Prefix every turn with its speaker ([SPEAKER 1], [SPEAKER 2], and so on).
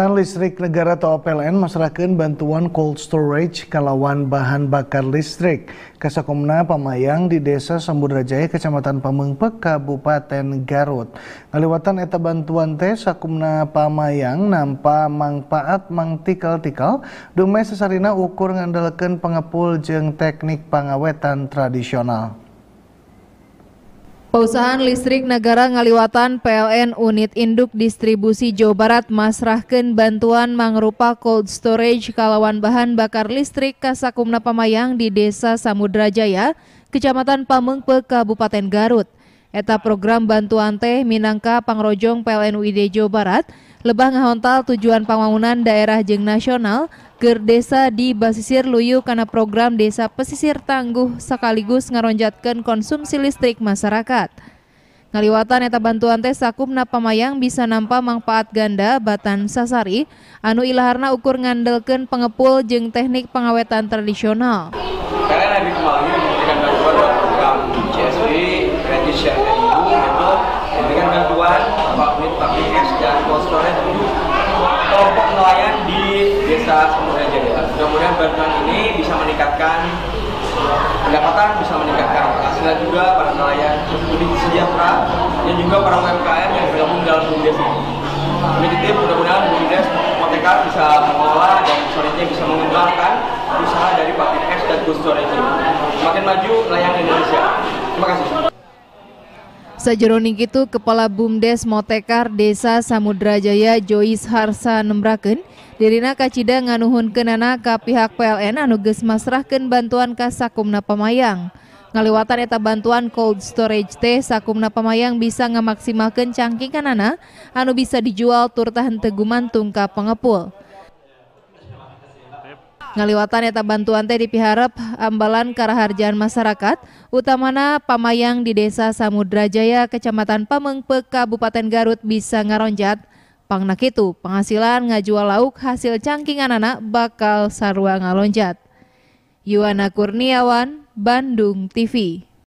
[SPEAKER 1] Pan Listrik Negara atau PLN masyarakat bantuan cold storage kalawan bahan bakar listrik. Kasakumna Pamayang di Desa Sambudrajaya, Kecamatan Pamengpek, Kabupaten Garut. Ngaliwatan eta bantuan teh sakumna Pamayang nampa manfaat mangtikal-tikal dumai sesarina ukur ngandalkan pengepul jeng teknik pengawetan tradisional.
[SPEAKER 2] Perusahaan listrik negara ngaliwatan PLN Unit Induk Distribusi Jawa Barat masrahkan bantuan mangrupa cold storage kalawan bahan bakar listrik Kasakumna Pamayang di Desa Samudra Jaya, Kecamatan Pamengpe, Kabupaten Garut. Eta program bantuan teh Minangka Pangrojong PLN UID Jawa Barat, lebah ngahontal tujuan pembangunan daerah jeng nasional Gerdesa di Basisir Luyu karena program Desa Pesisir Tangguh sekaligus ngeronjatkan konsumsi listrik masyarakat. Ngaliwatan eta bantuan teh sakumna pamayang bisa nampa manfaat ganda batan sasari anu ilaharna ukur ngandelkeun pengepul jeng teknik pengawetan tradisional.
[SPEAKER 3] kita kemudian jadi Mudah-mudahan bantuan ini bisa meningkatkan pendapatan, bisa meningkatkan penghasilan juga para nelayan, lebih sejahtera, dan juga para UMKM yang bergabung dalam BUMDES ini. Demikian mudah-mudahan BUMDES potekar bisa mengelola dan sorenya bisa mengembangkan usaha dari pabrik es dan Gus Sore ini. Makin maju nelayan Indonesia. Terima kasih.
[SPEAKER 2] Sajeroning itu Kepala Bumdes Motekar Desa Samudrajaya Jois Harsa Nembraken, Dirina Kacida nganuhun kenana ke pihak PLN anuges masrahkan bantuan ke Sakumna Pemayang. Ngaliwatan eta bantuan cold storage teh Sakumna Pemayang bisa ngamaksimalkan cangking kanana anu bisa dijual tur tahan tegumantung ke pengepul ngaliwatan eta bantuan teh harap ambalan karaharjaan masyarakat utamana pamayang di desa Samudrajaya kecamatan Pamengpe Kabupaten Garut bisa ngaronjat Pangnak itu, penghasilan ngajual lauk hasil cangkingan anak bakal sarua ngalonjat Yuwana Kurniawan Bandung TV